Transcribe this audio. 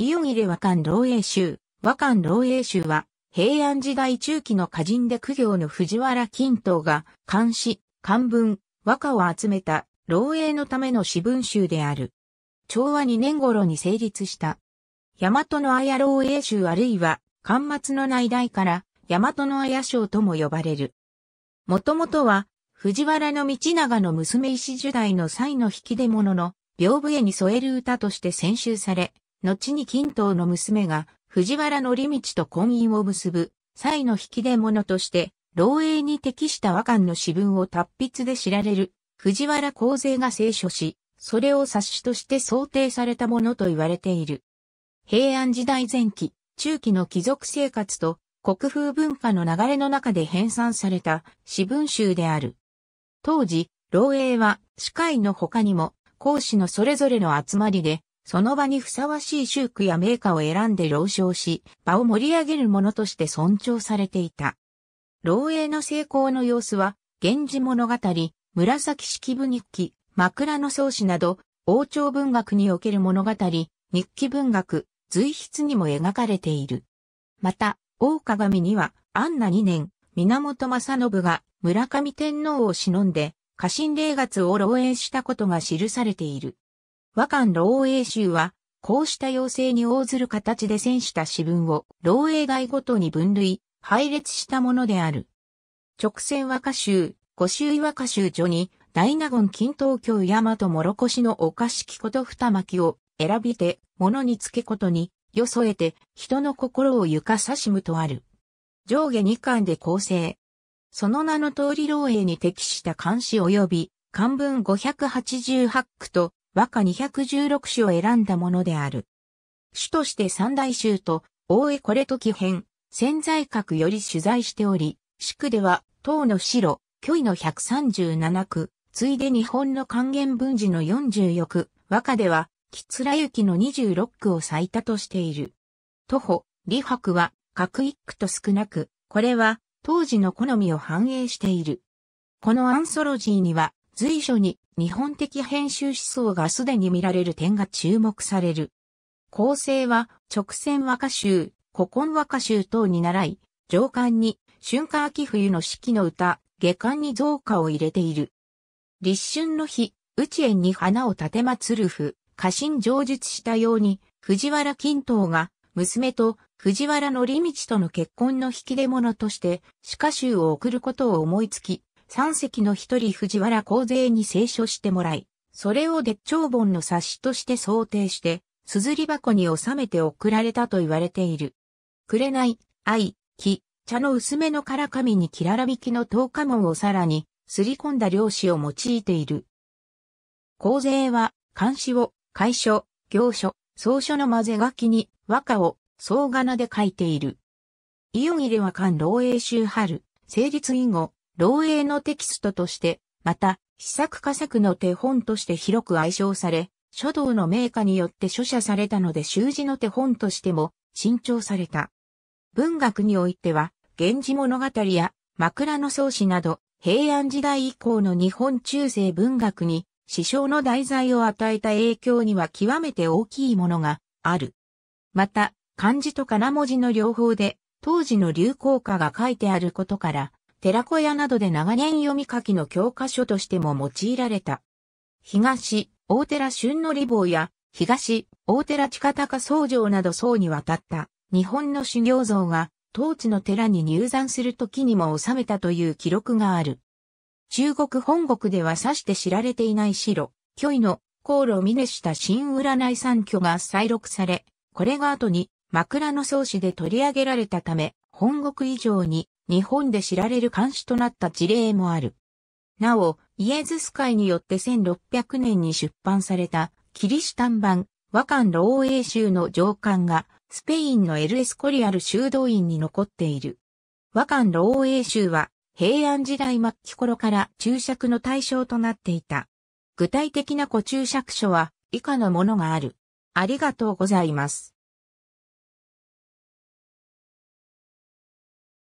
伊予切和漢老英集。和漢老英集は、平安時代中期の歌人で苦行の藤原金刀が、漢詩、漢文、和歌を集めた、老英のための詩文集である。昭和2年頃に成立した。大和の綾老英集あるいは、漢末の内代から、大和の綾章とも呼ばれる。もともとは、藤原道長の娘石時代の際の引き出物の、屏風絵に添える歌として選集され、後に金藤の娘が藤原則道と婚姻を結ぶ際の引き出物として、漏洩に適した和漢の詩文を達筆で知られる藤原光勢が聖書し、それを冊子として想定されたものと言われている。平安時代前期、中期の貴族生活と国風文化の流れの中で編纂された詩文集である。当時、漏洩は、司会の他にも、孔子のそれぞれの集まりで、その場にふさわしい宗区や名家を選んで老唱し、場を盛り上げるものとして尊重されていた。老営の成功の様子は、源氏物語、紫式部日記、枕草子など、王朝文学における物語、日記文学、随筆にも描かれている。また、大鏡には、安奈二年、源正信が村上天皇を忍んで、家臣霊月を漏洩したことが記されている。和漢老英集は、こうした要請に応ずる形で選した詩文を、老英外ごとに分類、配列したものである。直線和歌集、五周和歌集序に、大納言金東京大和諸越のお菓子きこと二巻を選びて、物につけことに、よそえて、人の心を床さしむとある。上下二巻で構成。その名の通り漏洩に適した漢詩及び漢文588句と和歌216首を選んだものである。主として三大衆と、大江これ時編、潜在閣より取材しており、宿では、唐の白、虚位の137区、ついで日本の還元文字の44区、和歌では、吉良行の26区を咲いたとしている。徒歩、李白は、各一区と少なく、これは、当時の好みを反映している。このアンソロジーには、随所に日本的編集思想がすでに見られる点が注目される。構成は直線和歌集、古今和歌集等に習い、上巻に春夏秋冬の四季の歌、下巻に増加を入れている。立春の日、内縁に花を立てまつるふ、家臣上述したように、藤原金刀が娘と藤原則道との結婚の引き出物として、歯科集を送ることを思いつき、三席の一人藤原光勢に聖書してもらい、それをで長本の冊子として想定して、硯箱に収めて送られたと言われている。紅、愛、木、茶の薄めの唐紙にきららびきの十日門をさらに、すり込んだ漁師を用いている。光勢は、漢詩を、会書、行書、草書の混ぜ書きに、和歌を、総仮名で書いている。いよぎれは漢老英集春、成立以後、漏洩のテキストとして、また、試作佳作の手本として広く愛称され、書道の名家によって書写されたので習字の手本としても新調された。文学においては、源氏物語や枕草子など、平安時代以降の日本中世文学に、師匠の題材を与えた影響には極めて大きいものがある。また、漢字と金文字の両方で、当時の流行歌が書いてあることから、寺子屋などで長年読み書きの教科書としても用いられた。東、大寺春の利坊や、東、大寺近高僧城など僧に渡った日本の修行像が当地の寺に入山する時にも収めたという記録がある。中国本国ではさして知られていない白、虚位の航路を峰した新占い三居が再録され、これが後に枕草子で取り上げられたため、本国以上に日本で知られる監視となった事例もある。なお、イエズス会によって1600年に出版されたキリシタン版和漢老英集の上巻がスペインのエルエスコリアル修道院に残っている。和漢老英集は平安時代末期頃から注釈の対象となっていた。具体的な古注釈書は以下のものがある。ありがとうございます。